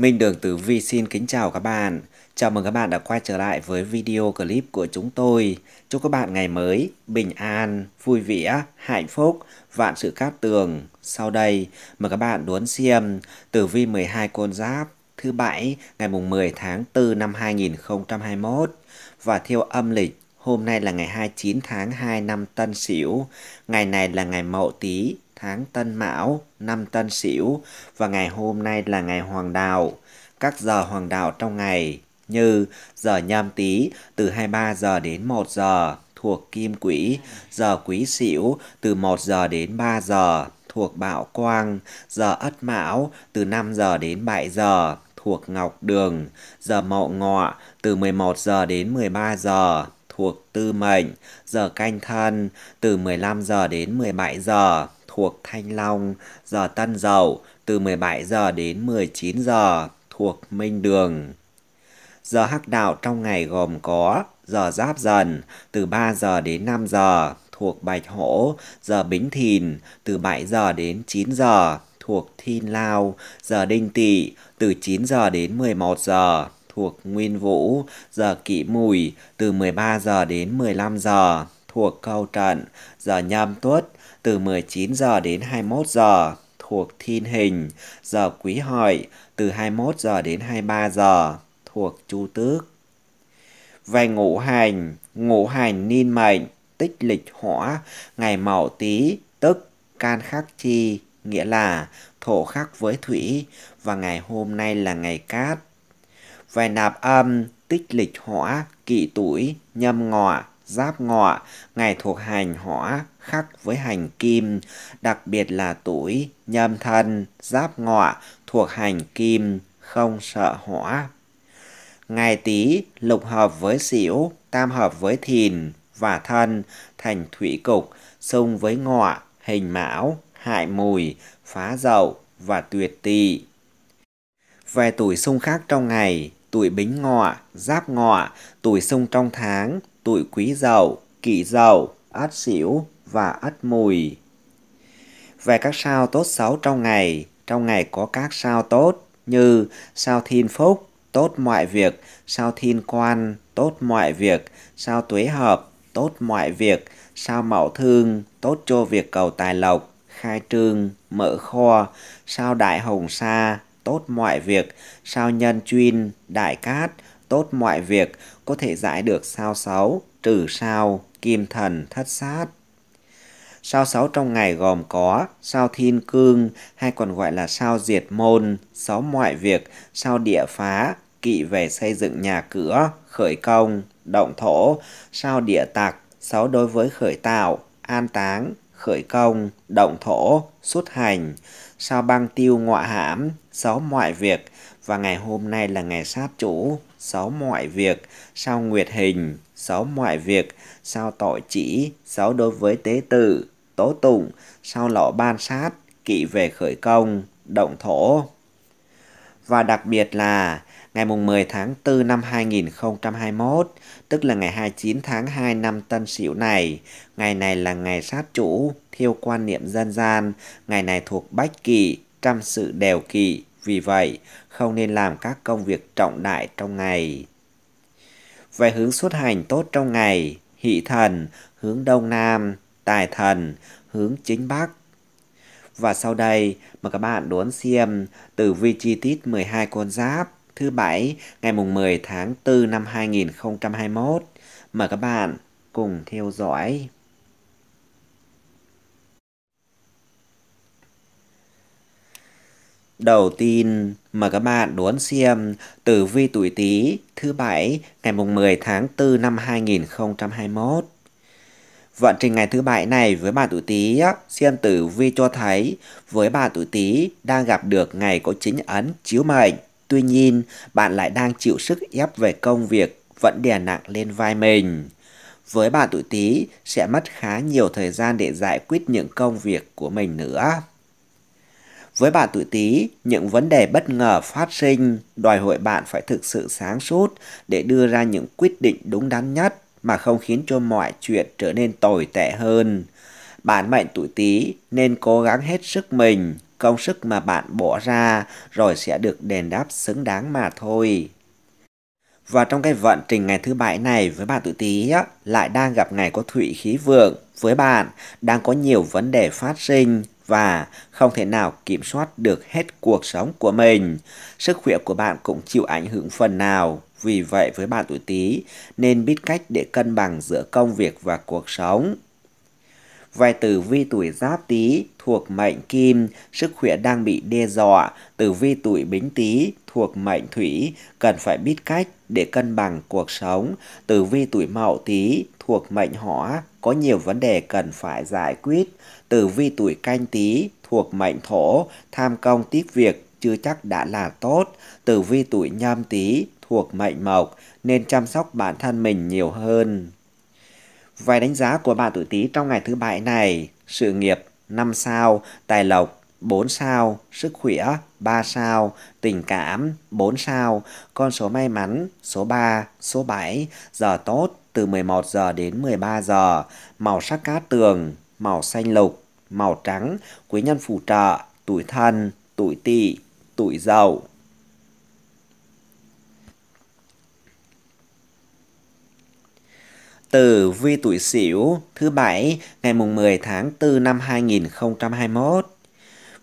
Minh Đường Tử Vi xin kính chào các bạn. Chào mừng các bạn đã quay trở lại với video clip của chúng tôi. Chúc các bạn ngày mới, bình an, vui vẻ, hạnh phúc, vạn sự cát tường. Sau đây, mời các bạn đón xem Tử Vi 12 con giáp thứ bảy ngày mùng 10 tháng 4 năm 2021 và theo âm lịch Hôm nay là ngày 29 tháng 2 năm Tân Sửu, ngày này là ngày Mậu Tý, tháng Tân Mão, năm Tân Sửu và ngày hôm nay là ngày Hoàng đạo. Các giờ Hoàng đạo trong ngày như giờ nhâm tý từ 23 giờ đến 1 giờ thuộc kim quỹ, giờ quý sửu từ 1 giờ đến 3 giờ thuộc bạo quang, giờ ất mão từ 5 giờ đến 7 giờ thuộc ngọc đường, giờ mậu ngọ từ 11 giờ đến 13 giờ thuộc tư mệnh, giờ canh thân từ 15 giờ đến 17 giờ thuộc Thanh Long, giờ Tân Dậu từ 17 giờ đến 19 giờ thuộc Minh Đường. Giờ hắc đạo trong ngày gồm có giờ Giáp Dần từ 3 giờ đến 5 giờ thuộc Bạch Hổ, giờ Bính Thìn từ 7 giờ đến 9 giờ thuộc Thiên Lao, giờ Đinh Tỵ từ 9 giờ đến 11 giờ thuộc Nguyên Vũ, giờ Kỷ Mùi từ 13 giờ đến 15 giờ thuộc Câu Trận, giờ Nhâm Tuất từ 19 giờ đến 21 giờ thuộc thiên hình, giờ quý hợi từ 21 giờ đến 23 giờ thuộc chu tước. Về ngũ hành, ngũ hành niên mệnh, tích lịch hỏa, ngày mậu tý tức can khắc chi, nghĩa là thổ khắc với thủy và ngày hôm nay là ngày cát. Về nạp âm, tích lịch hỏa, kỵ tuổi, nhâm ngọ, giáp ngọ, ngày thuộc hành hỏa, khắc với hành kim, đặc biệt là tuổi nhâm thân, giáp ngọ thuộc hành kim, không sợ hỏa. Ngày tý lục hợp với xỉu, tam hợp với thìn và thân thành thủy cục, xung với ngọ, hình mão, hại mùi, phá dậu và tuyệt tỵ. Về tuổi xung khác trong ngày, tuổi bính ngọ, giáp ngọ, tuổi xung trong tháng, tuổi quý dậu, kỷ dậu, át xỉu, và ất mùi. Về các sao tốt xấu trong ngày, trong ngày có các sao tốt như sao thiên phúc, tốt mọi việc, sao thiên quan, tốt mọi việc, sao tuế hợp, tốt mọi việc, sao mậu thương, tốt cho việc cầu tài lộc, khai trương, mở kho, sao đại hồng sa, tốt mọi việc, sao nhân chuyên, đại cát, tốt mọi việc, có thể giải được sao xấu, trừ sao, kim thần, thất sát. Sao sáu trong ngày gồm có sao thiên cương hay còn gọi là sao diệt môn, sáu mọi việc, sao địa phá, kỵ về xây dựng nhà cửa, khởi công, động thổ, sao địa tặc sáu đối với khởi tạo, an táng, khởi công, động thổ, xuất hành, sao băng tiêu ngọa hãm, sáu mọi việc và ngày hôm nay là ngày sát chủ, sáu mọi việc, sao nguyệt hình, sáu mọi việc, sao tội chỉ, sáu đối với tế tử tố tụng, sau lọ ban sát, kỵ về khởi công, động thổ. Và đặc biệt là ngày mùng 10 tháng 4 năm 2021, tức là ngày 29 tháng 2 năm Tân Sửu này. Ngày này là ngày sát chủ, theo quan niệm dân gian, ngày này thuộc bách kỳ trăm sự đều kỳ vì vậy không nên làm các công việc trọng đại trong ngày. Về hướng xuất hành tốt trong ngày, hỷ thần, hướng đông nam, tài thần hướng chính bắc. Và sau đây, mời các bạn đón xem tử vi chi tiết 12 con giáp thứ bảy ngày mùng 10 tháng 4 năm 2021. Mời các bạn cùng theo dõi. Đầu tiên, mời các bạn đón xem tử vi tuổi Tý thứ bảy ngày mùng 10 tháng 4 năm 2021. Vận trình ngày thứ bảy này với bà tuổi Tý, xem Tử Vi cho thấy với bà tuổi Tý đang gặp được ngày có chính ấn chiếu mệnh. Tuy nhiên, bạn lại đang chịu sức ép về công việc vẫn đè nặng lên vai mình. Với bà tuổi Tý sẽ mất khá nhiều thời gian để giải quyết những công việc của mình nữa. Với bạn tuổi Tý, những vấn đề bất ngờ phát sinh đòi hỏi bạn phải thực sự sáng suốt để đưa ra những quyết định đúng đắn nhất mà không khiến cho mọi chuyện trở nên tồi tệ hơn. Bạn mệnh tuổi Tý nên cố gắng hết sức mình, công sức mà bạn bỏ ra rồi sẽ được đền đáp xứng đáng mà thôi. Và trong cái vận trình ngày thứ bảy này với bạn tuổi Tý á, lại đang gặp ngày có thủy khí vượng với bạn, đang có nhiều vấn đề phát sinh và không thể nào kiểm soát được hết cuộc sống của mình. Sức khỏe của bạn cũng chịu ảnh hưởng phần nào vì vậy với bạn tuổi Tý nên biết cách để cân bằng giữa công việc và cuộc sống. Vài tử vi tuổi giáp tý thuộc mệnh kim, sức khỏe đang bị đe dọa. Tử vi tuổi bính tý thuộc mệnh thủy, cần phải biết cách để cân bằng cuộc sống. Tử vi tuổi mậu tý thuộc mệnh hỏa, có nhiều vấn đề cần phải giải quyết. Tử vi tuổi canh tý thuộc mệnh thổ, tham công tiếc việc chưa chắc đã là tốt. Tử vi tuổi nhâm tý thuộc mệnh mộc nên chăm sóc bản thân mình nhiều hơn. Vài đánh giá của bạn tuổi Tý trong ngày thứ bảy này, sự nghiệp 5 sao, tài lộc 4 sao, sức khỏe 3 sao, tình cảm 4 sao, con số may mắn số 3, số 7, giờ tốt từ 11 giờ đến 13 giờ, màu sắc cá tường, màu xanh lục, màu trắng, quý nhân phù trợ, tuổi thân, tuổi tỵ, tuổi dậu. Tử vi tuổi Sửu thứ bảy ngày mùng 10 tháng 4 năm 2021.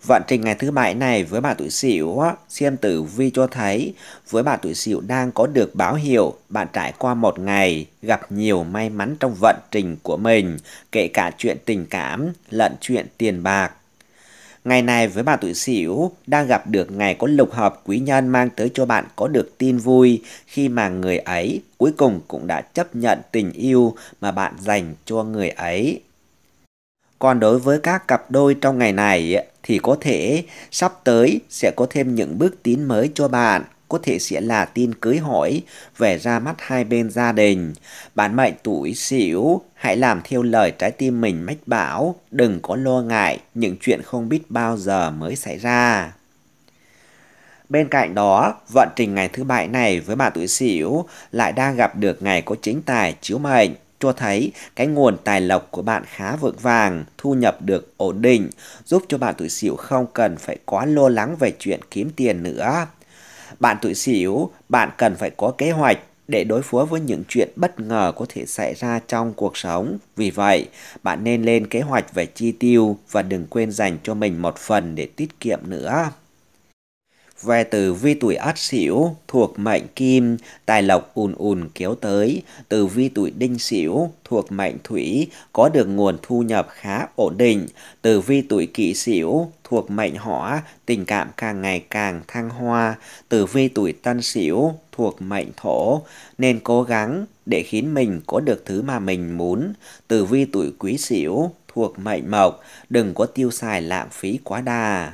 Vận trình ngày thứ bảy này với bạn tuổi Sửu, xem tử vi cho thấy với bạn tuổi Sửu đang có được báo hiệu bạn trải qua một ngày gặp nhiều may mắn trong vận trình của mình, kể cả chuyện tình cảm lẫn chuyện tiền bạc. Ngày này với bà tuổi Sửu đang gặp được ngày có lục hợp quý nhân mang tới cho bạn có được tin vui khi mà người ấy cuối cùng cũng đã chấp nhận tình yêu mà bạn dành cho người ấy. Còn đối với các cặp đôi trong ngày này thì có thể sắp tới sẽ có thêm những bước tiến mới cho bạn có thể sẽ là tin cưới hỏi về ra mắt hai bên gia đình. bạn mệnh tuổi xỉu, hãy làm theo lời trái tim mình mách bảo, đừng có lo ngại những chuyện không biết bao giờ mới xảy ra. Bên cạnh đó, vận trình ngày thứ bảy này với bạn tuổi Sửu lại đang gặp được ngày có chính tài chiếu mệnh, cho thấy cái nguồn tài lộc của bạn khá vững vàng, thu nhập được ổn định, giúp cho bạn tuổi Sửu không cần phải quá lo lắng về chuyện kiếm tiền nữa bạn tuổi Sửu, bạn cần phải có kế hoạch để đối phó với những chuyện bất ngờ có thể xảy ra trong cuộc sống. Vì vậy, bạn nên lên kế hoạch về chi tiêu và đừng quên dành cho mình một phần để tiết kiệm nữa. Về từ vi tuổi ất xỉu thuộc mệnh kim, tài lộc ùn ùn kéo tới, từ vi tuổi đinh xỉu thuộc mệnh thủy có được nguồn thu nhập khá ổn định, từ vi tuổi kỷ xỉu thuộc mệnh hỏa, tình cảm càng ngày càng thăng hoa, từ vi tuổi tân xỉu thuộc mệnh thổ nên cố gắng để khiến mình có được thứ mà mình muốn, từ vi tuổi quý xỉu thuộc mệnh mộc, đừng có tiêu xài lãng phí quá đà.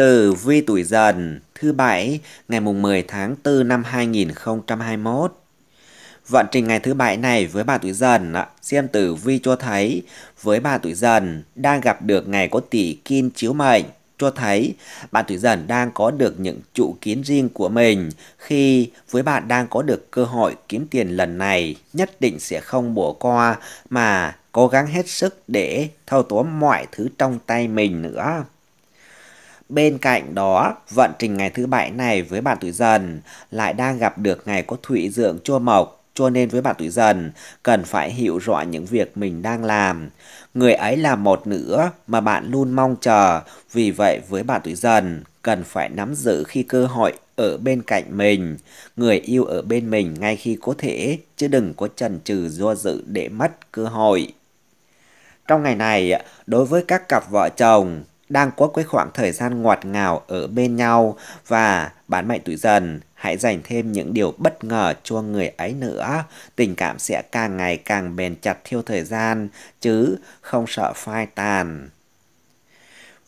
Tử vi tuổi dần thứ bảy ngày mùng 10 tháng 4 năm 2021. Vận trình ngày thứ bảy này với bà tuổi dần, xem tử vi cho thấy với bà tuổi dần đang gặp được ngày có tỷ kim chiếu mệnh cho thấy bạn tuổi dần đang có được những trụ kiến riêng của mình khi với bạn đang có được cơ hội kiếm tiền lần này nhất định sẽ không bỏ qua mà cố gắng hết sức để thâu tóm mọi thứ trong tay mình nữa Bên cạnh đó, vận trình ngày thứ bảy này với bạn tuổi dần lại đang gặp được ngày có thủy dưỡng chua mộc, cho nên với bạn tuổi dần cần phải hiểu rõ những việc mình đang làm. Người ấy là một nữa mà bạn luôn mong chờ, vì vậy với bạn tuổi dần cần phải nắm giữ khi cơ hội ở bên cạnh mình, người yêu ở bên mình ngay khi có thể, chứ đừng có chần chừ do dự để mất cơ hội. Trong ngày này, đối với các cặp vợ chồng, đang có cái khoảng thời gian ngọt ngào ở bên nhau và bán mệnh tuổi dần hãy dành thêm những điều bất ngờ cho người ấy nữa. Tình cảm sẽ càng ngày càng bền chặt theo thời gian, chứ không sợ phai tàn.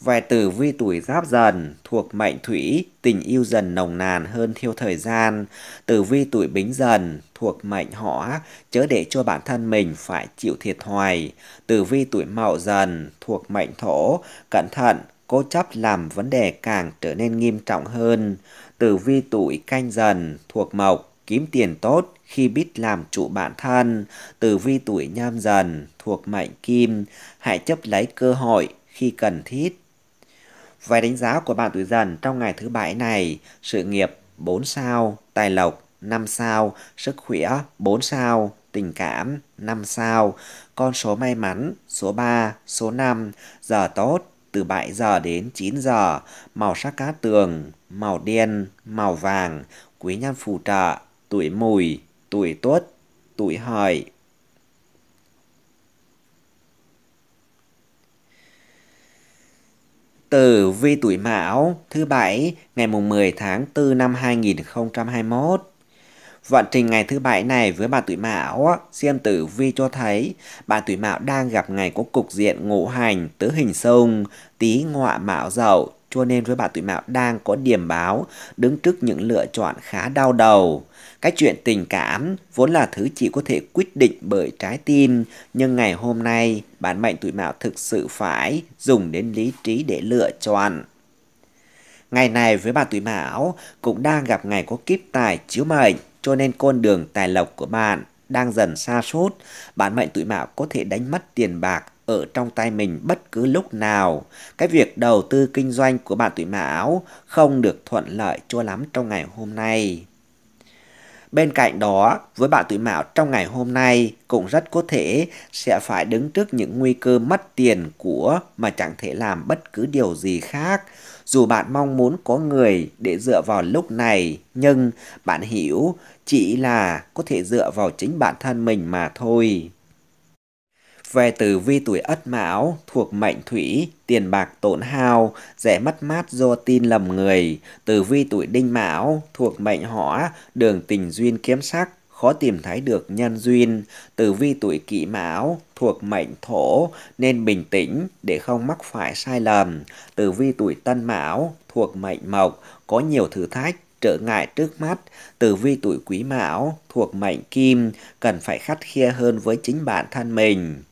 Vài tử vi tuổi giáp dần, thuộc mệnh thủy, tình yêu dần nồng nàn hơn theo thời gian. Tử vi tuổi bính dần, thuộc mệnh họ, chớ để cho bản thân mình phải chịu thiệt thòi. Tử vi tuổi mậu dần thuộc mệnh thổ, cẩn thận, cố chấp làm vấn đề càng trở nên nghiêm trọng hơn. Tử vi tuổi canh dần thuộc mộc, kiếm tiền tốt khi biết làm chủ bản thân. Tử vi tuổi nhâm dần thuộc mệnh kim, hãy chấp lấy cơ hội khi cần thiết. Vài đánh giá của bạn tuổi dần trong ngày thứ bảy này, sự nghiệp 4 sao, tài lộc 5 sao, sức khỏe 4 sao, tình cảm 5 sao, con số may mắn số 3, số 5, giờ tốt từ 7 giờ đến 9 giờ, màu sắc cá tường, màu đen, màu vàng, quý nhân phù trợ, tuổi mùi, tuổi tuất, tuổi hợi. từ vi tuổi Mão thứ bảy ngày mùng 10 tháng 4 năm 2021 Vận trình ngày thứ bảy này với bà tuổi mão, xem tử vi cho thấy bà tuổi mão đang gặp ngày có cục diện ngũ hành tứ hình sông, Tý ngọa mão dậu, cho nên với bà tuổi mão đang có điểm báo đứng trước những lựa chọn khá đau đầu. Cái chuyện tình cảm vốn là thứ chỉ có thể quyết định bởi trái tim, nhưng ngày hôm nay bản mệnh tuổi mão thực sự phải dùng đến lý trí để lựa chọn. Ngày này với bà tuổi mão cũng đang gặp ngày có kiếp tài chiếu mệnh cho nên con đường tài lộc của bạn đang dần xa sút Bạn mệnh tuổi Mão có thể đánh mất tiền bạc ở trong tay mình bất cứ lúc nào. Cái việc đầu tư kinh doanh của bạn tuổi mão không được thuận lợi cho lắm trong ngày hôm nay. Bên cạnh đó, với bạn tuổi mão trong ngày hôm nay cũng rất có thể sẽ phải đứng trước những nguy cơ mất tiền của mà chẳng thể làm bất cứ điều gì khác. Dù bạn mong muốn có người để dựa vào lúc này, nhưng bạn hiểu chỉ là có thể dựa vào chính bản thân mình mà thôi. Về tử vi tuổi ất mão thuộc mệnh thủy, tiền bạc tổn hao, dễ mất mát do tin lầm người. Tử vi tuổi đinh mão thuộc mệnh hỏa, đường tình duyên kiếm sắc, khó tìm thấy được nhân duyên, tử vi tuổi kỷ mão thuộc mệnh thổ nên bình tĩnh để không mắc phải sai lầm. Tử vi tuổi tân mão thuộc mệnh mộc có nhiều thử thách trở ngại trước mắt, tử vi tuổi quý mão thuộc mệnh kim cần phải khắt khe hơn với chính bản thân mình.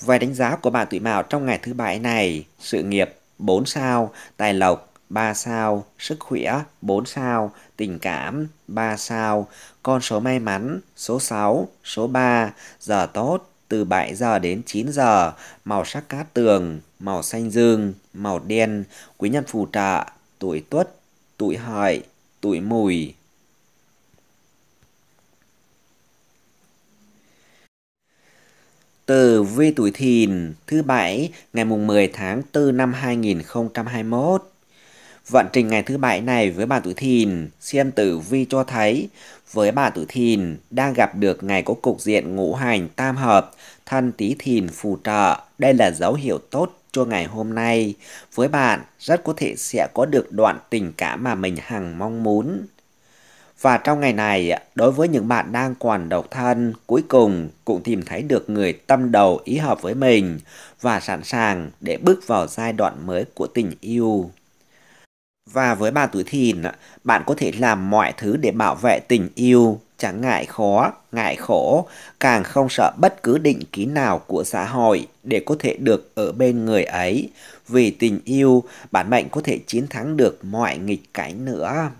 Vài đánh giá của bạn tuổi mão trong ngày thứ bảy này, sự nghiệp 4 sao, tài lộc 3 sao, sức khỏe 4 sao, tình cảm 3 sao, con số may mắn số 6, số 3, giờ tốt từ 7 giờ đến 9 giờ, màu sắc cát tường, màu xanh dương, màu đen, quý nhân phù trợ, tuổi tuất, tuổi hợi, tuổi mùi. Từ vi tuổi thìn thứ bảy ngày mùng 10 tháng 4 năm 2021 Vận trình ngày thứ bảy này với bạn tuổi Thìn, xem tử vi cho thấy với bạn tuổi Thìn đang gặp được ngày có cục diện ngũ hành tam hợp, thân tí thìn phù trợ. Đây là dấu hiệu tốt cho ngày hôm nay. Với bạn, rất có thể sẽ có được đoạn tình cảm mà mình hằng mong muốn. Và trong ngày này, đối với những bạn đang còn độc thân, cuối cùng cũng tìm thấy được người tâm đầu ý hợp với mình và sẵn sàng để bước vào giai đoạn mới của tình yêu. Và với bà tuổi thìn, bạn có thể làm mọi thứ để bảo vệ tình yêu, chẳng ngại khó, ngại khổ, càng không sợ bất cứ định ký nào của xã hội để có thể được ở bên người ấy. Vì tình yêu, bản mệnh có thể chiến thắng được mọi nghịch cảnh nữa.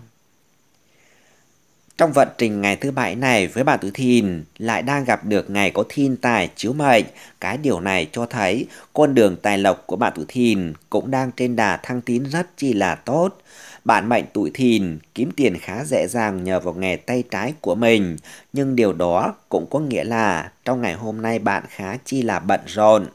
Trong vận trình ngày thứ bảy này với bà tuổi Thìn lại đang gặp được ngày có thiên tài chiếu mệnh. Cái điều này cho thấy con đường tài lộc của bà tuổi Thìn cũng đang trên đà thăng tín rất chi là tốt. bạn mệnh tuổi thìn kiếm tiền khá dễ dàng nhờ vào nghề tay trái của mình, nhưng điều đó cũng có nghĩa là trong ngày hôm nay bạn khá chi là bận rộn.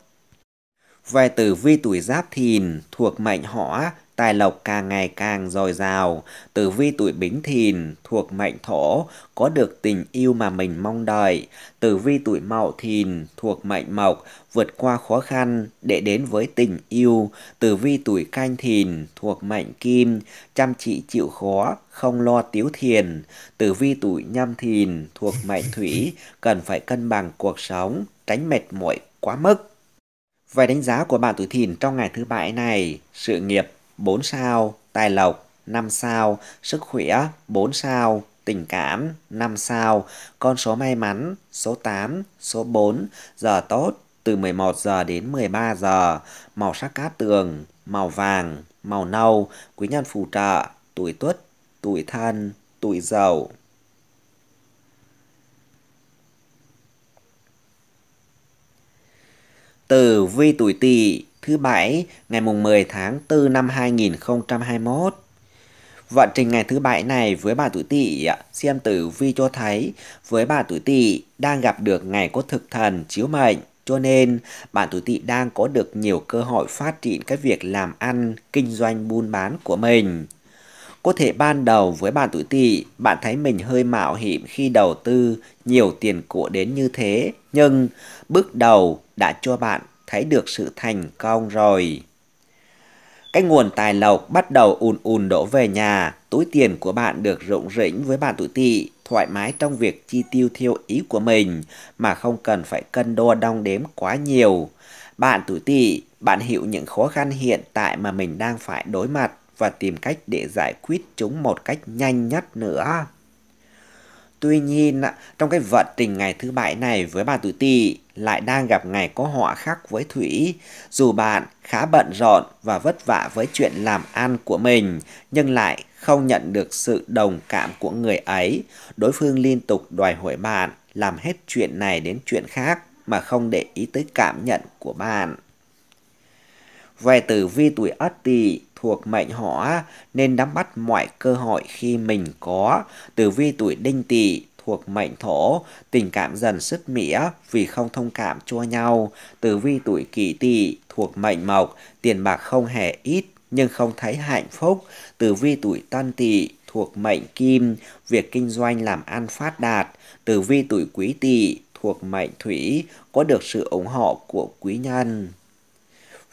Về tử vi tuổi giáp thìn thuộc mệnh hỏa tài lộc càng ngày càng dồi dào, tử vi tuổi bính thìn thuộc mệnh thổ, có được tình yêu mà mình mong đợi, tử vi tuổi mậu thìn thuộc mệnh mộc, vượt qua khó khăn để đến với tình yêu, tử vi tuổi canh thìn thuộc mệnh kim, chăm chỉ chịu khó, không lo tiếu thiền, tử vi tuổi nhâm thìn thuộc mệnh thủy, cần phải cân bằng cuộc sống, tránh mệt mỏi quá mức. Về đánh giá của bạn tuổi thìn trong ngày thứ bảy này, sự nghiệp 4 sao, tài lộc 5 sao, sức khỏe 4 sao, tình cảm 5 sao, con số may mắn số 8, số 4, giờ tốt từ 11 giờ đến 13 giờ, màu sắc cát tường, màu vàng, màu nâu, quý nhân phù trợ, tuổi tuất, tuổi thân, tuổi dậu. tử vi tuổi Tỵ thứ bảy ngày mùng 10 tháng 4 năm 2021. Vận trình ngày thứ bảy này với bà tuổi Tỵ, xem tử vi cho thấy với bà tuổi Tỵ đang gặp được ngày có thực thần chiếu mệnh. Cho nên, bạn tuổi tỵ đang có được nhiều cơ hội phát triển các việc làm ăn, kinh doanh buôn bán của mình. Có thể ban đầu với bạn tuổi tỵ, bạn thấy mình hơi mạo hiểm khi đầu tư nhiều tiền của đến như thế, nhưng bước đầu đã cho bạn thấy được sự thành công rồi. Cái nguồn tài lộc bắt đầu ùn ùn đổ về nhà, túi tiền của bạn được rộng rĩnh với bạn tuổi tỵ, thoải mái trong việc chi tiêu theo ý của mình mà không cần phải cân đo đong đếm quá nhiều. Bạn tuổi tỵ, bạn hiểu những khó khăn hiện tại mà mình đang phải đối mặt và tìm cách để giải quyết chúng một cách nhanh nhất nữa. Tuy nhiên, trong cái vận trình ngày thứ bảy này với bà tuổi tỵ lại đang gặp ngày có họa khác với Thủy. Dù bạn khá bận rộn và vất vả với chuyện làm ăn của mình, nhưng lại không nhận được sự đồng cảm của người ấy. Đối phương liên tục đòi hỏi bạn làm hết chuyện này đến chuyện khác mà không để ý tới cảm nhận của bạn. Về tử vi tuổi Ất Tỵ, thuộc mệnh hỏa nên nắm bắt mọi cơ hội khi mình có. Tử vi tuổi đinh tỵ thuộc mệnh thổ, tình cảm dần sứt mỉa vì không thông cảm cho nhau. Tử vi tuổi kỷ tỵ thuộc mệnh mộc, tiền bạc không hề ít nhưng không thấy hạnh phúc. Tử vi tuổi tân tỵ thuộc mệnh kim, việc kinh doanh làm ăn phát đạt. Tử vi tuổi quý tỵ thuộc mệnh thủy, có được sự ủng hộ của quý nhân.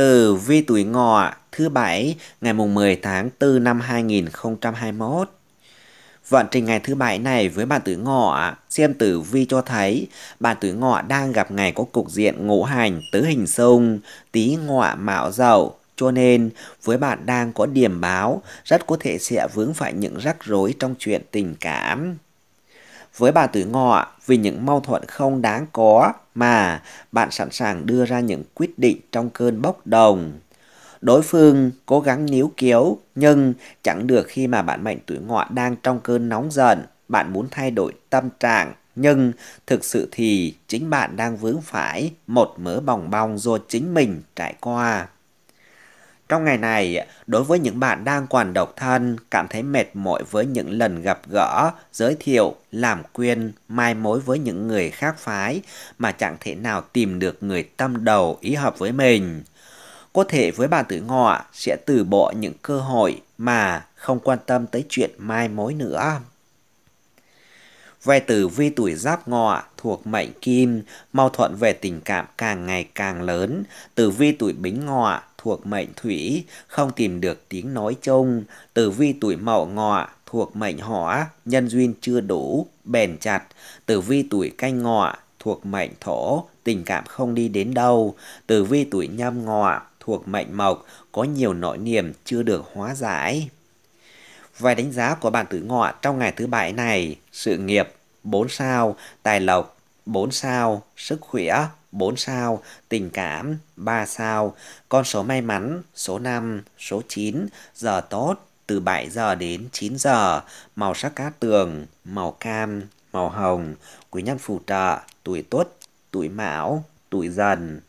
tử vi tuổi ngọ thứ bảy ngày mùng 10 tháng 4 năm 2021. Vận trình ngày thứ bảy này với bạn tuổi ngọ, xem tử vi cho thấy bạn tuổi ngọ đang gặp ngày có cục diện ngũ hành tứ hình xung, tý ngọ mạo dậu, cho nên với bạn đang có điểm báo rất có thể sẽ vướng phải những rắc rối trong chuyện tình cảm với bà tuổi ngọ vì những mâu thuẫn không đáng có mà bạn sẵn sàng đưa ra những quyết định trong cơn bốc đồng. Đối phương cố gắng níu kéo nhưng chẳng được khi mà bạn mệnh tuổi ngọ đang trong cơn nóng giận, bạn muốn thay đổi tâm trạng nhưng thực sự thì chính bạn đang vướng phải một mớ bòng bong do chính mình trải qua. Trong ngày này, đối với những bạn đang còn độc thân, cảm thấy mệt mỏi với những lần gặp gỡ, giới thiệu, làm quyên, mai mối với những người khác phái mà chẳng thể nào tìm được người tâm đầu ý hợp với mình. Có thể với bạn tử ngọ sẽ từ bỏ những cơ hội mà không quan tâm tới chuyện mai mối nữa. Về tử vi tuổi giáp ngọ thuộc mệnh kim, mâu thuẫn về tình cảm càng ngày càng lớn. Tử vi tuổi bính ngọ thuộc mệnh thủy, không tìm được tiếng nói chung, tử vi tuổi mậu ngọ thuộc mệnh hỏa, nhân duyên chưa đủ, bền chặt, tử vi tuổi canh ngọ thuộc mệnh thổ, tình cảm không đi đến đâu, tử vi tuổi nhâm ngọ thuộc mệnh mộc, có nhiều nỗi niềm chưa được hóa giải. Vài đánh giá của bạn tử ngọ trong ngày thứ bảy này, sự nghiệp 4 sao, tài lộc 4 sao, sức khỏe 4 sao, tình cảm 3 sao, con số may mắn số 5, số 9, giờ tốt từ 7 giờ đến 9 giờ, màu sắc cá tường, màu cam, màu hồng, quý nhân phù trợ, tuổi tuất, tuổi mão, tuổi dần.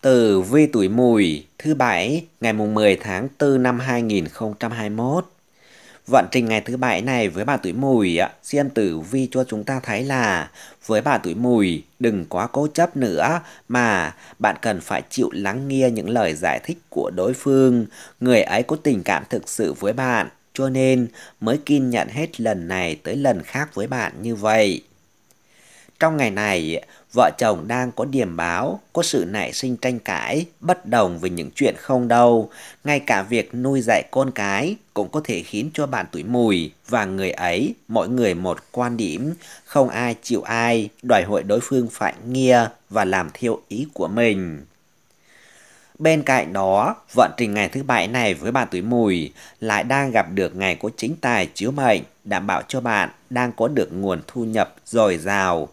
từ vi tuổi mùi thứ bảy ngày mùng 10 tháng 4 năm 2021 Vận trình ngày thứ bảy này với bà tuổi mùi, Diêm Tử Vi cho chúng ta thấy là với bà tuổi mùi đừng quá cố chấp nữa mà bạn cần phải chịu lắng nghe những lời giải thích của đối phương. Người ấy có tình cảm thực sự với bạn cho nên mới kiên nhận hết lần này tới lần khác với bạn như vậy. Trong ngày này, vợ chồng đang có điểm báo, có sự nảy sinh tranh cãi, bất đồng về những chuyện không đâu. Ngay cả việc nuôi dạy con cái cũng có thể khiến cho bạn tuổi mùi và người ấy mỗi người một quan điểm, không ai chịu ai, đòi hỏi đối phương phải nghe và làm theo ý của mình. Bên cạnh đó, vận trình ngày thứ bảy này với bạn tuổi mùi lại đang gặp được ngày có chính tài chiếu mệnh, đảm bảo cho bạn đang có được nguồn thu nhập dồi dào,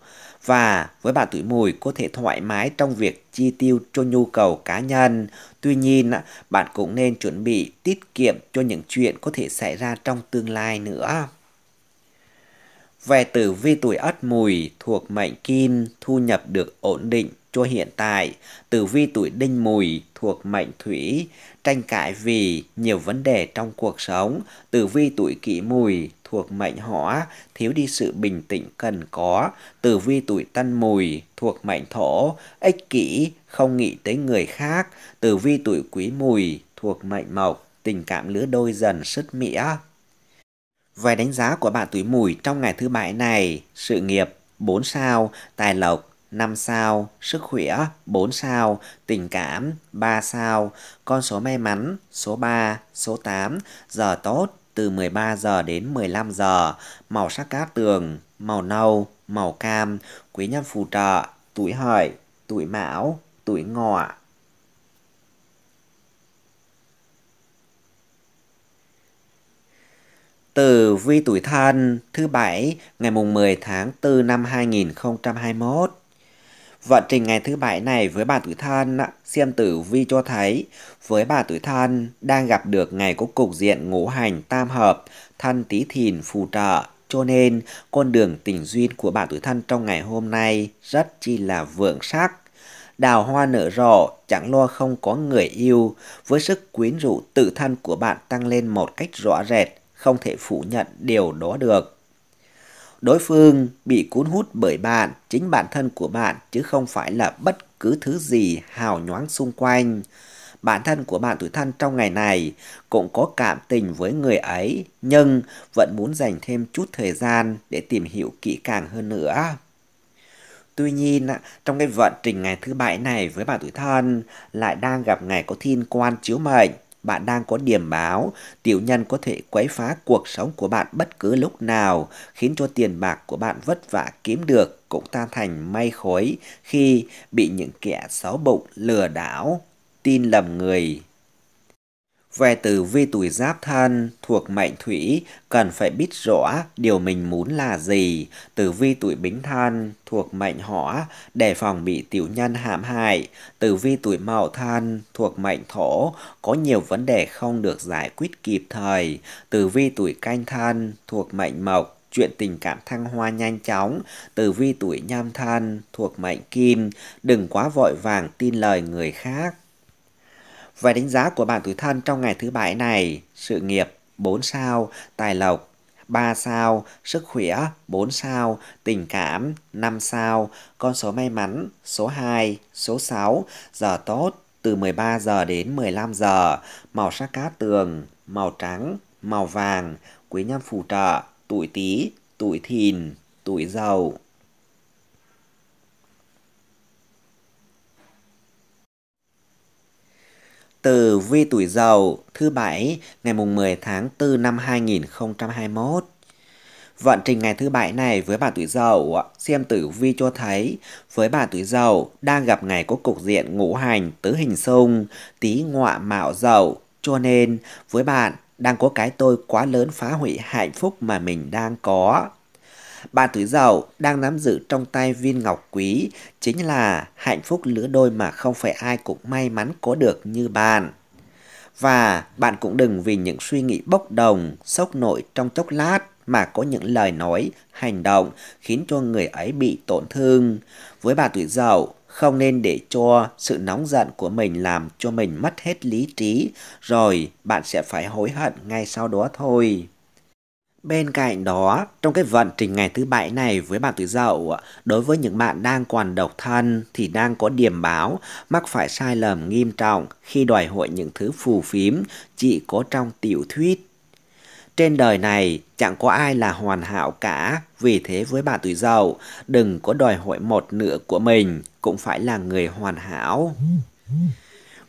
và với bạn tuổi mùi có thể thoải mái trong việc chi tiêu cho nhu cầu cá nhân. Tuy nhiên, bạn cũng nên chuẩn bị tiết kiệm cho những chuyện có thể xảy ra trong tương lai nữa. Về tử vi tuổi Ất Mùi thuộc mệnh Kim, thu nhập được ổn định cho hiện tại, tử vi tuổi đinh mùi thuộc mệnh thủy, tranh cãi vì nhiều vấn đề trong cuộc sống, tử vi tuổi kỷ mùi thuộc mệnh hỏa, thiếu đi sự bình tĩnh cần có, tử vi tuổi tân mùi thuộc mệnh thổ, ích kỷ, không nghĩ tới người khác, tử vi tuổi quý mùi thuộc mệnh mộc, tình cảm lứa đôi dần sứt mĩa. Về đánh giá của bạn tuổi mùi trong ngày thứ bảy này, sự nghiệp 4 sao, tài lộc 5 sao, sức khỏe 4 sao, tình cảm 3 sao, con số may mắn số 3, số 8, giờ tốt từ 13 giờ đến 15 giờ, màu sắc cát tường, màu nâu, màu cam, quý nhân phù trợ, tuổi hợi, tuổi mão, tuổi ngọ. Từ vi tuổi thân thứ bảy ngày mùng 10 tháng 4 năm 2021 Vận trình ngày thứ bảy này với bà tuổi thân, xem tử vi cho thấy với bà tuổi thân đang gặp được ngày có cục diện ngũ hành tam hợp, thân tí thìn phù trợ. Cho nên, con đường tình duyên của bà tuổi thân trong ngày hôm nay rất chi là vượng sắc. Đào hoa nở rộ, chẳng lo không có người yêu, với sức quyến rũ tự thân của bạn tăng lên một cách rõ rệt, không thể phủ nhận điều đó được đối phương bị cuốn hút bởi bạn, chính bản thân của bạn chứ không phải là bất cứ thứ gì hào nhoáng xung quanh. Bản thân của bạn tuổi thân trong ngày này cũng có cảm tình với người ấy nhưng vẫn muốn dành thêm chút thời gian để tìm hiểu kỹ càng hơn nữa. Tuy nhiên, trong cái vận trình ngày thứ bảy này với bạn tuổi thân lại đang gặp ngày có thiên quan chiếu mệnh bạn đang có điểm báo, tiểu nhân có thể quấy phá cuộc sống của bạn bất cứ lúc nào, khiến cho tiền bạc của bạn vất vả kiếm được cũng tan thành mây khói khi bị những kẻ xấu bụng lừa đảo, tin lầm người. Về tử vi tuổi giáp thân thuộc mệnh thủy cần phải biết rõ điều mình muốn là gì. Tử vi tuổi bính thân thuộc mệnh hỏa đề phòng bị tiểu nhân hãm hại. Tử vi tuổi mậu thân thuộc mệnh thổ có nhiều vấn đề không được giải quyết kịp thời. Tử vi tuổi canh thân thuộc mệnh mộc chuyện tình cảm thăng hoa nhanh chóng, tử vi tuổi nhâm thân thuộc mệnh kim, đừng quá vội vàng tin lời người khác. Vài đánh giá của bạn tuổi thân trong ngày thứ bảy này, sự nghiệp 4 sao, tài lộc 3 sao, sức khỏe 4 sao, tình cảm 5 sao, con số may mắn số 2, số 6, giờ tốt từ 13 giờ đến 15 giờ, màu sắc cá tường, màu trắng, màu vàng, quý nhân phù trợ, tuổi tí, tuổi thìn, tuổi dầu. Từ Vi Tuổi Dậu thứ Bảy ngày mùng 10 tháng 4 năm 2021. Vận trình ngày thứ Bảy này với bà Tuổi Dậu, xem tử vi cho thấy với bà Tuổi Dậu đang gặp ngày có cục diện ngũ hành tứ hình xung, tí ngọa mạo dậu, cho nên với bạn đang có cái tôi quá lớn phá hủy hạnh phúc mà mình đang có Bà tuổi Dậu đang nắm giữ trong tay viên ngọc quý, chính là hạnh phúc lứa đôi mà không phải ai cũng may mắn có được như bạn. Và bạn cũng đừng vì những suy nghĩ bốc đồng, sốc nổi trong chốc lát mà có những lời nói, hành động khiến cho người ấy bị tổn thương. Với bà tuổi Dậu, không nên để cho sự nóng giận của mình làm cho mình mất hết lý trí, rồi bạn sẽ phải hối hận ngay sau đó thôi. Bên cạnh đó, trong cái vận trình ngày thứ bảy này với bạn tuổi dậu, đối với những bạn đang còn độc thân thì đang có điểm báo mắc phải sai lầm nghiêm trọng khi đòi hỏi những thứ phù phiếm chỉ có trong tiểu thuyết. Trên đời này chẳng có ai là hoàn hảo cả, vì thế với bạn tuổi dậu, đừng có đòi hỏi một nửa của mình cũng phải là người hoàn hảo.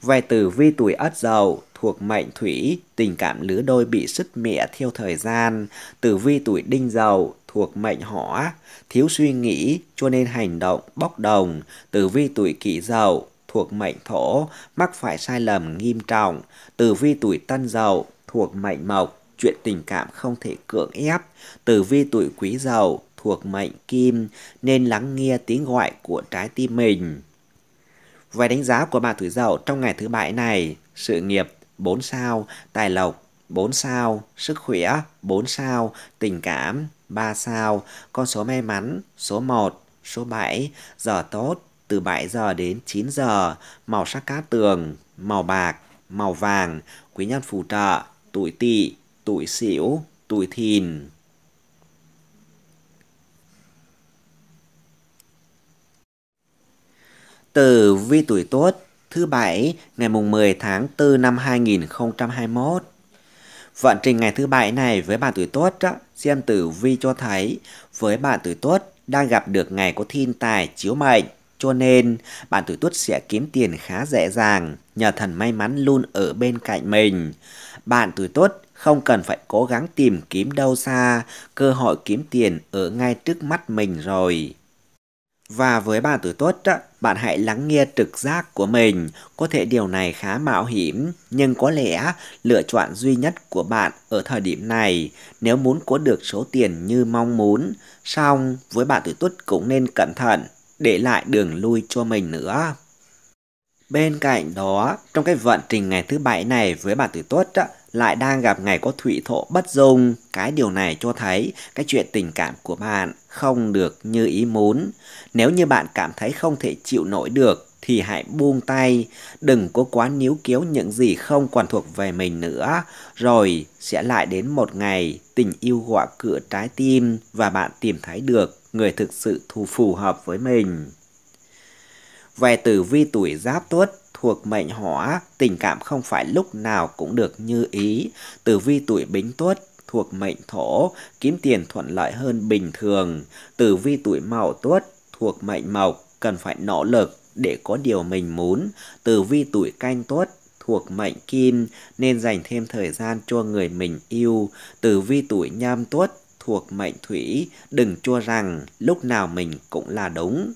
Về từ vi tuổi ất dậu thuộc mệnh thủy, tình cảm lứa đôi bị sứt mẻ theo thời gian, tử vi tuổi đinh dậu thuộc mệnh hỏa, thiếu suy nghĩ cho nên hành động bốc đồng, tử vi tuổi kỷ dậu thuộc mệnh thổ, mắc phải sai lầm nghiêm trọng, tử vi tuổi tân dậu thuộc mệnh mộc, chuyện tình cảm không thể cưỡng ép, tử vi tuổi quý dậu thuộc mệnh kim nên lắng nghe tiếng gọi của trái tim mình. Vài đánh giá của bà tuổi dậu trong ngày thứ bảy này, sự nghiệp 4 sao, tài lộc 4 sao, sức khỏe 4 sao, tình cảm 3 sao, con số may mắn số 1, số 7, giờ tốt từ 7 giờ đến 9 giờ, màu sắc cát tường, màu bạc, màu vàng, quý nhân phù trợ, tuổi tỵ, tuổi sửu, tuổi thìn. từ vi tuổi tốt thứ Bảy ngày mùng 10 tháng 4 năm 2021. Vận trình ngày thứ Bảy này với bạn tuổi Tuất, xem tử vi cho thấy với bạn tuổi Tuất đang gặp được ngày có thiên tài chiếu mệnh, cho nên bạn tuổi Tuất sẽ kiếm tiền khá dễ dàng, nhờ thần may mắn luôn ở bên cạnh mình. Bạn tuổi Tuất không cần phải cố gắng tìm kiếm đâu xa, cơ hội kiếm tiền ở ngay trước mắt mình rồi. Và với bạn tuổi Tốt, bạn hãy lắng nghe trực giác của mình. Có thể điều này khá mạo hiểm, nhưng có lẽ lựa chọn duy nhất của bạn ở thời điểm này nếu muốn có được số tiền như mong muốn. Song, với bạn tuổi Tốt cũng nên cẩn thận, để lại đường lui cho mình nữa. Bên cạnh đó, trong cái vận trình ngày thứ bảy này với bạn tuổi Tốt lại đang gặp ngày có thụy thộ bất dung. Cái điều này cho thấy cái chuyện tình cảm của bạn không được như ý muốn. Nếu như bạn cảm thấy không thể chịu nổi được thì hãy buông tay, đừng có quá níu kéo những gì không còn thuộc về mình nữa, rồi sẽ lại đến một ngày tình yêu gõ cửa trái tim và bạn tìm thấy được người thực sự thù phù hợp với mình. Về tử vi tuổi giáp tuất thuộc mệnh hỏa, tình cảm không phải lúc nào cũng được như ý. Tử vi tuổi bính tuất thuộc mệnh thổ, kiếm tiền thuận lợi hơn bình thường. Tử vi tuổi mậu tuất thuộc mệnh mộc, cần phải nỗ lực để có điều mình muốn. Tử vi tuổi canh tuất thuộc mệnh kim nên dành thêm thời gian cho người mình yêu. Tử vi tuổi nhâm tuất thuộc mệnh thủy, đừng cho rằng lúc nào mình cũng là đúng.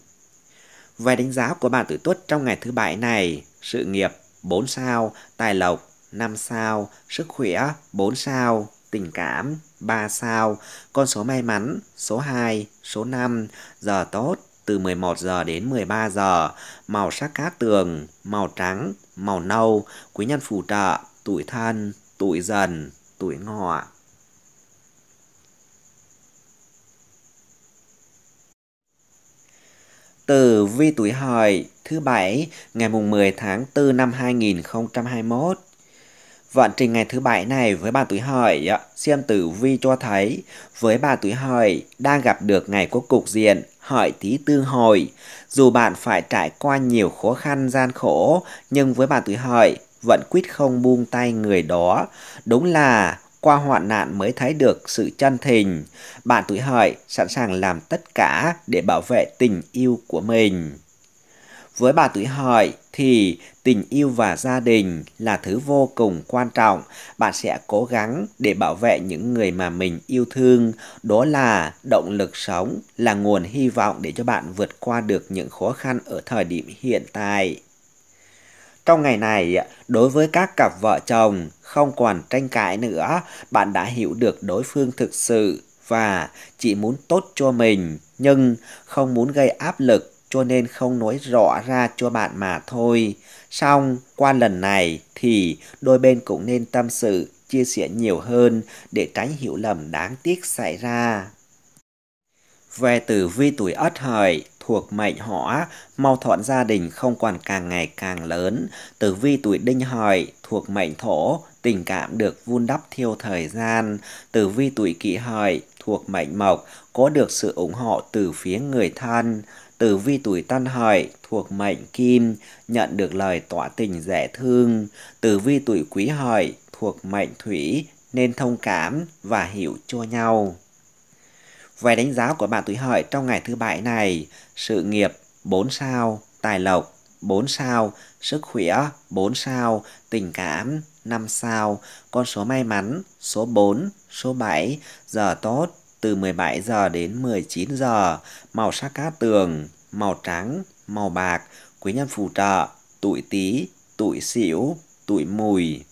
Về đánh giá của bạn tuổi tuất trong ngày thứ bảy này, sự nghiệp 4 sao, tài lộc 5 sao, sức khỏe 4 sao, tình cảm 3 sao, con số may mắn số 2, số 5, giờ tốt từ 11 giờ đến 13 giờ, màu sắc cát tường, màu trắng, màu nâu, quý nhân phù trợ, tuổi thân, tuổi dần, tuổi ngọ. tử vi tuổi hợi thứ bảy ngày mùng 10 tháng 4 năm 2021. Vận trình ngày thứ bảy này với bà tuổi hợi xem tử vi cho thấy với bà tuổi hợi đang gặp được ngày có cục diện hợi tí tương hồi. Dù bạn phải trải qua nhiều khó khăn gian khổ nhưng với bà tuổi hợi vẫn quyết không buông tay người đó. Đúng là qua hoạn nạn mới thấy được sự chân thành. Bạn tuổi hợi sẵn sàng làm tất cả để bảo vệ tình yêu của mình. Với bà tuổi hợi thì tình yêu và gia đình là thứ vô cùng quan trọng. Bạn sẽ cố gắng để bảo vệ những người mà mình yêu thương. Đó là động lực sống, là nguồn hy vọng để cho bạn vượt qua được những khó khăn ở thời điểm hiện tại. Trong ngày này, đối với các cặp vợ chồng, không còn tranh cãi nữa, bạn đã hiểu được đối phương thực sự và chỉ muốn tốt cho mình nhưng không muốn gây áp lực cho nên không nói rõ ra cho bạn mà thôi. Xong, qua lần này thì đôi bên cũng nên tâm sự, chia sẻ nhiều hơn để tránh hiểu lầm đáng tiếc xảy ra. Về tử vi tuổi ất hợi thuộc mệnh hỏa, mau thuận gia đình không còn càng ngày càng lớn. Tử vi tuổi đinh hợi thuộc mệnh thổ, tình cảm được vun đắp theo thời gian, tử vi tuổi kỷ hợi thuộc mệnh mộc có được sự ủng hộ từ phía người thân, tử vi tuổi tân hợi thuộc mệnh kim nhận được lời tỏa tình dễ thương, tử vi tuổi quý hợi thuộc mệnh thủy nên thông cảm và hiểu cho nhau. Về đánh giá của bạn tuổi hợi trong ngày thứ bảy này, sự nghiệp 4 sao, tài lộc 4 sao, sức khỏe 4 sao, tình cảm 5 sao, con số may mắn, số 4, số 7, giờ tốt, từ 17 giờ đến 19 giờ, màu sắc cát tường, màu trắng, màu bạc, quý nhân phù trợ, tuổi tí, tuổi xỉu, tuổi mùi.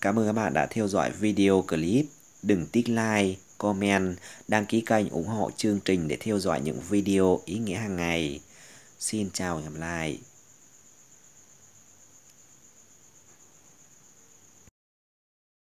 Cảm ơn các bạn đã theo dõi video clip. Đừng tích like, comment, đăng ký kênh ủng hộ chương trình để theo dõi những video ý nghĩa hàng ngày. Xin chào và hẹn gặp lại.